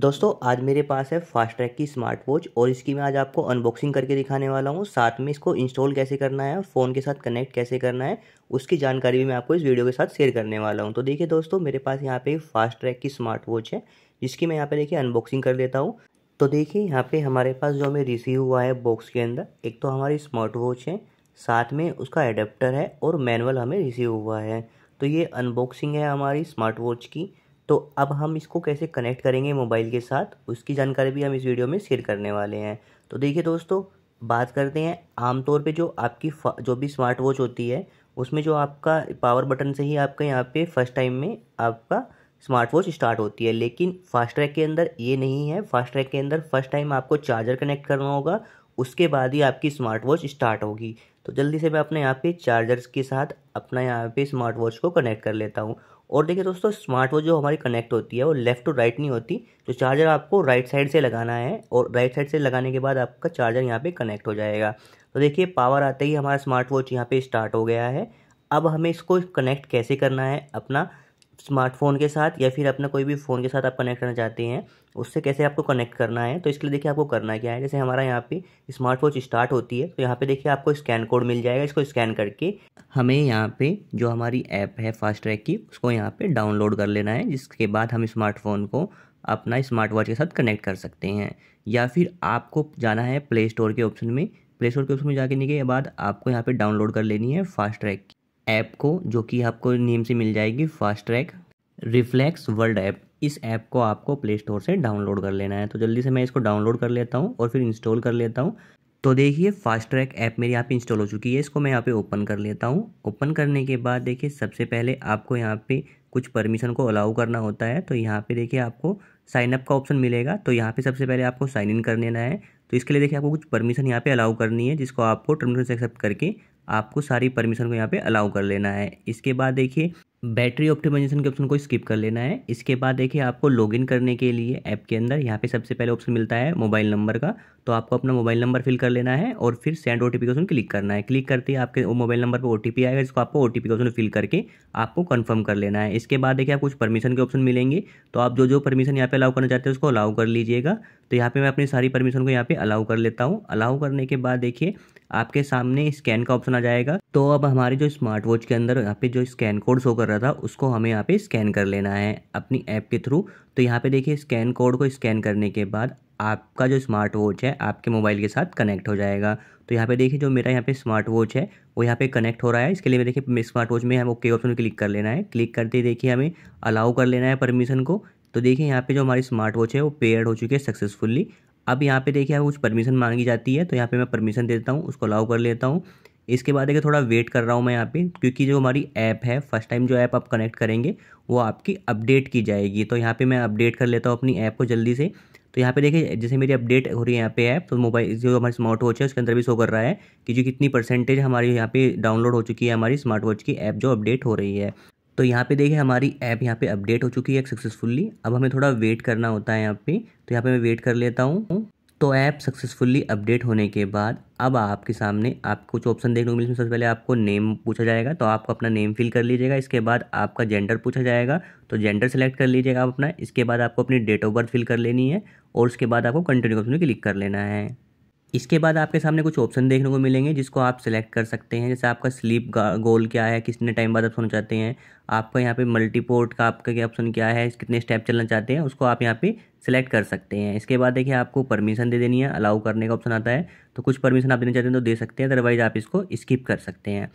दोस्तों आज मेरे पास है फास्ट ट्रैक की स्मार्ट वॉच और इसकी मैं आज आपको अनबॉक्सिंग करके दिखाने वाला हूँ साथ में इसको इंस्टॉल कैसे करना है फ़ोन के साथ कनेक्ट कैसे करना है उसकी जानकारी भी मैं आपको इस वीडियो के साथ शेयर करने वाला हूँ तो देखिए दोस्तों मेरे पास यहाँ पे फास्ट ट्रैक की स्मार्ट वॉच है जिसकी मैं यहाँ पे देखिए अनबॉक्सिंग कर देता हूँ तो देखिए यहाँ पर हमारे पास जो हमें रिसीव हुआ है बॉक्स के अंदर एक तो हमारी स्मार्ट वॉच है साथ में उसका एडेप्टर है और मैनुअल हमें रिसीव हुआ है तो ये अनबॉक्सिंग है हमारी स्मार्ट वॉच की तो अब हम इसको कैसे कनेक्ट करेंगे मोबाइल के साथ उसकी जानकारी भी हम इस वीडियो में शेयर करने वाले हैं तो देखिए दोस्तों बात करते हैं आमतौर पे जो आपकी जो भी स्मार्ट वॉच होती है उसमें जो आपका पावर बटन से ही आपका यहाँ पे फर्स्ट टाइम में आपका स्मार्ट वॉच स्टार्ट होती है लेकिन फास्ट ट्रैक के अंदर ये नहीं है फास्ट ट्रैक के अंदर फर्स्ट टाइम आपको चार्जर कनेक्ट करना होगा उसके बाद ही आपकी स्मार्ट वॉच स्टार्ट होगी तो जल्दी से मैं अपने यहाँ पे चार्जर्स के साथ अपना यहाँ पे स्मार्ट वॉच को कनेक्ट कर लेता हूँ और देखिए दोस्तों स्मार्ट वॉच जो हमारी कनेक्ट होती है वो लेफ़्ट टू राइट नहीं होती तो चार्जर आपको राइट साइड से लगाना है और राइट साइड से लगाने के बाद आपका चार्जर यहाँ पे कनेक्ट हो जाएगा तो देखिए पावर आते ही हमारा स्मार्ट वॉच यहाँ पे स्टार्ट हो गया है अब हमें इसको कनेक्ट कैसे करना है अपना स्मार्टफोन के साथ या फिर अपना कोई भी फ़ोन के साथ आप कनेक्ट करना चाहते हैं उससे कैसे आपको कनेक्ट करना है तो इसके लिए देखिए आपको करना क्या है जैसे हमारा यहाँ पे स्मार्ट वॉच स्टार्ट होती है तो यहाँ पे देखिए आपको स्कैन कोड मिल जाएगा इसको स्कैन करके हमें यहाँ पे जो हमारी ऐप है फास्ट ट्रैक की उसको यहाँ पे डाउनलोड कर लेना है जिसके बाद हम स्मार्टफोन को अपना स्मार्ट वॉच के साथ कनेक्ट कर सकते हैं या फिर आपको जाना है प्ले स्टोर के ऑप्शन में प्ले स्टोर के ऑप्शन में जाके निकले के बाद आपको यहाँ पर डाउनलोड कर लेनी है फास्ट ट्रैक की ऐप को जो कि आपको नेम से मिल जाएगी Fastrack Reflex World app इस ऐप को आपको प्ले स्टोर से डाउनलोड कर लेना है तो जल्दी से मैं इसको डाउनलोड कर लेता हूँ और फिर इंस्टॉल कर लेता हूँ तो देखिए फास्ट ट्रैक ऐप मेरी यहाँ पे इंस्टॉल हो चुकी है इसको मैं यहाँ पे ओपन कर लेता हूँ ओपन करने के बाद देखिए सबसे पहले आपको यहाँ पे कुछ परमिशन को अलाउ करना होता है तो यहाँ पे देखिए आपको साइन अप का ऑप्शन मिलेगा तो यहाँ पे सबसे पहले आपको साइन इन कर लेना है तो इसके लिए देखिए आपको कुछ परमिशन यहाँ पे अलाउ करनी है जिसको आपको टर्मिनल से एक्सेप्ट करके आपको सारी परमिशन को यहाँ पे अलाउ कर लेना है इसके बाद देखिए बैटरी ऑप्टिमाइजेशन के ऑप्शन को स्किप कर लेना है इसके बाद देखिए आपको लॉगिन करने के लिए ऐप के अंदर यहाँ पे सबसे पहले ऑप्शन मिलता है मोबाइल नंबर का तो आपको अपना मोबाइल नंबर फिल कर लेना है और फिर सेंड ओटीपी टी ऑप्शन क्लिक करना है क्लिक करते ही आपके मोबाइल नंबर पर ओ आएगा इसको आपको ओ टी ऑप्शन फिल करके आपको कन्फर्म कर लेना है इसके बाद देखिए आप कुछ परमिशन के ऑप्शन मिलेंगे तो आप जो जो परमिशन यहाँ पर अलाउ करना चाहते हैं उसको अलाउ कर लीजिएगा तो यहाँ पे मैं अपनी सारी परमिशन को यहाँ पे अलाउ कर लेता हूँ अलाउ करने के बाद देखिए आपके सामने स्कैन का ऑप्शन आ जाएगा तो अब हमारे जो स्मार्ट वॉच के अंदर यहाँ पे जो स्कैन कोड शो कर रहा था उसको हमें यहाँ पे स्कैन कर लेना है अपनी ऐप के थ्रू तो यहाँ पे देखिए स्कैन कोड को स्कैन करने के बाद आपका जो स्मार्ट वॉच है आपके मोबाइल के साथ कनेक्ट हो जाएगा तो यहाँ पे देखिए जो मेरा यहाँ पे स्मार्ट वॉच है वो यहाँ पे कनेक्ट हो रहा है इसके लिए देखिए स्मार्ट वॉच में हम ओके ऑप्शन क्लिक कर लेना है क्लिक करते देखिए हमें अलाउ कर लेना है परमिशन को तो देखिए यहाँ पे जो हमारी स्मार्ट वॉच है वो पेयर्ड हो चुकी है सक्सेसफुली अब यहाँ पे देखिए कुछ परमिशन मांगी जाती है तो यहाँ पे मैं परमिशन दे देता हूँ उसको अलाउ कर लेता हूँ इसके बाद देखिए थोड़ा वेट कर रहा हूँ मैं यहाँ पे क्योंकि जो हमारी ऐप है फर्स्ट टाइम जो ऐप आप कनेक्ट करेंगे वो आपकी अपडेट की जाएगी तो यहाँ पर मैं अपडेट कर लेता हूँ अपनी ऐप को जल्दी से तो यहाँ पे देखिए जैसे मेरी अपडेट हो रही है यहाँ पे ऐप तो मोबाइल जो हमारी स्मार्ट वॉच है उसके अंदर भी शो कर रहा है कि जो कितनी परसेंटेज हमारी यहाँ पे डाउनलोड हो चुकी है हमारी स्मार्ट वॉच की ऐप जो अपडेट हो रही है तो यहाँ पे देखिए हमारी ऐप यहाँ पे अपडेट हो चुकी है सक्सेसफुली अब हमें थोड़ा वेट करना होता है यहाँ पे तो यहाँ पे मैं वेट कर लेता हूँ तो ऐप सक्सेसफुली अपडेट होने के बाद अब आपके सामने आपको कुछ ऑप्शन देखने को मिलेंगे सबसे पहले आपको नेम पूछा जाएगा तो आपको अपना नेम फिल कर लीजिएगा इसके बाद आपका जेंडर पूछा जाएगा तो जेंडर सेलेक्ट कर लीजिएगा आप अपना इसके बाद आपको अपनी डेट ऑफ बर्थ फिल कर लेनी है और उसके बाद आपको कंटिन्यू ऑप्शन में क्लिक कर लेना है इसके बाद आपके सामने कुछ ऑप्शन देखने को मिलेंगे जिसको आप सेलेक्ट कर सकते हैं जैसे आपका स्लीप गोल क्या है कितने टाइम बाद आप सोना चाहते हैं आपका यहाँ पे मल्टीपोर्ट का आपका क्या ऑप्शन क्या है कितने स्टेप चलना चाहते हैं उसको आप यहाँ पे सेलेक्ट कर सकते हैं इसके बाद देखिए आपको परमिशन दे देनी है अलाउ करने का ऑप्शन आता है तो कुछ परमिशन आप देना चाहते हैं तो दे सकते हैं अदरवाइज़ आप इसको स्किप कर सकते हैं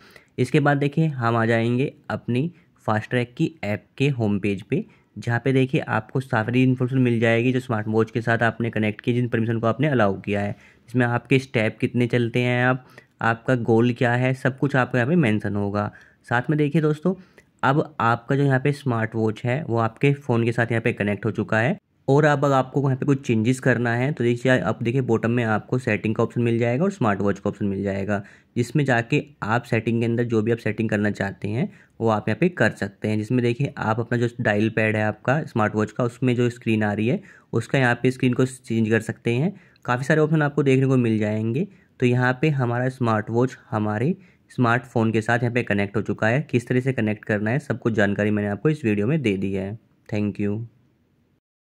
इसके बाद देखिए हम आ जाएंगे अपनी फास्ट ट्रैक की ऐप के होम पेज पे जहाँ पे देखिए आपको सारी इन्फॉर्मेशन मिल जाएगी जो स्मार्ट वॉच के साथ आपने कनेक्ट की जिन परमिशन को आपने अलाउ किया है इसमें आपके स्टेप कितने चलते हैं आप आपका गोल क्या है सब कुछ आपको यहाँ पे मेंशन होगा साथ में देखिए दोस्तों अब आपका जो यहाँ पे स्मार्ट वॉच है वो आपके फ़ोन के साथ यहाँ पे कनेक्ट हो चुका है और अब अगर आपको वहाँ पे कुछ चेंजेस करना है तो देखिए आप देखिए बॉटम में आपको सेटिंग का ऑप्शन मिल जाएगा और स्मार्ट वॉच का ऑप्शन मिल जाएगा जिसमें जाके आप सेटिंग के अंदर जो भी आप सेटिंग करना चाहते हैं वो आप यहाँ पे कर सकते हैं जिसमें देखिए आप अपना जो डायल पैड है आपका स्मार्ट वॉच का उसमें जो स्क्रीन आ रही है उसका यहाँ पर स्क्रीन को चेंज कर सकते हैं काफ़ी सारे ऑप्शन आपको देखने को मिल जाएंगे तो यहाँ पर हमारा स्मार्ट वॉच हमारे स्मार्टफोन के साथ यहाँ पर कनेक्ट हो चुका है किस तरह से कनेक्ट करना है सब कुछ जानकारी मैंने आपको इस वीडियो में दे दी है थैंक यू